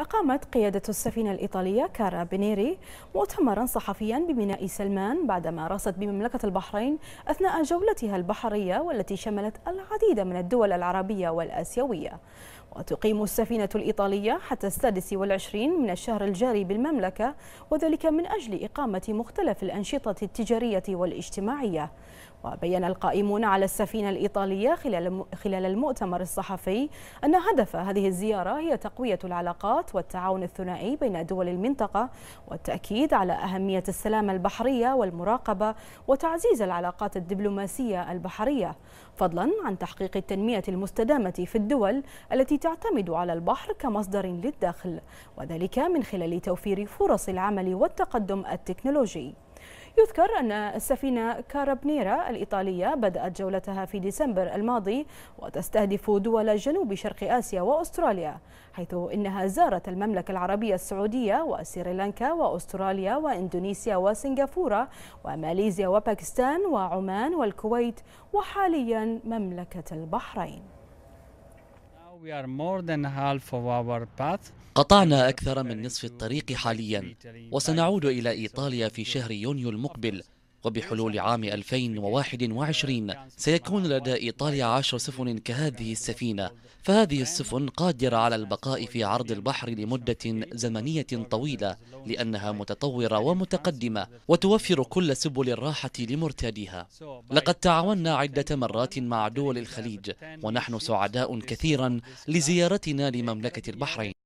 أقامت قيادة السفينة الإيطالية كارا بنيري مؤتمرا صحفيا بميناء سلمان بعدما راست بمملكة البحرين أثناء جولتها البحرية والتي شملت العديد من الدول العربية والآسيوية وتقيم السفينة الإيطالية حتى السادس والعشرين من الشهر الجاري بالمملكة وذلك من أجل إقامة مختلف الأنشطة التجارية والاجتماعية وبين القائمون على السفينة الإيطالية خلال المؤتمر الصحفي أن هدف هذه الزيارة هي تقوية العلاقات والتعاون الثنائي بين دول المنطقة والتأكيد على أهمية السلامة البحرية والمراقبة وتعزيز العلاقات الدبلوماسية البحرية فضلا عن تحقيق التنمية المستدامة في الدول التي تعتمد على البحر كمصدر للدخل وذلك من خلال توفير فرص العمل والتقدم التكنولوجي يذكر أن السفينة كارابنيرا الإيطالية بدأت جولتها في ديسمبر الماضي وتستهدف دول جنوب شرق آسيا وأستراليا حيث إنها زارت المملكة العربية السعودية وسريلانكا وأستراليا وإندونيسيا وسنغافورة وماليزيا وباكستان وعمان والكويت وحاليا مملكة البحرين قطعنا أكثر من نصف الطريق حاليا وسنعود إلى إيطاليا في شهر يونيو المقبل وبحلول عام 2021 سيكون لدى إيطاليا عشر سفن كهذه السفينة فهذه السفن قادرة على البقاء في عرض البحر لمدة زمنية طويلة لأنها متطورة ومتقدمة وتوفر كل سبل الراحة لمرتاديها لقد تعاوننا عدة مرات مع دول الخليج ونحن سعداء كثيرا لزيارتنا لمملكة البحرين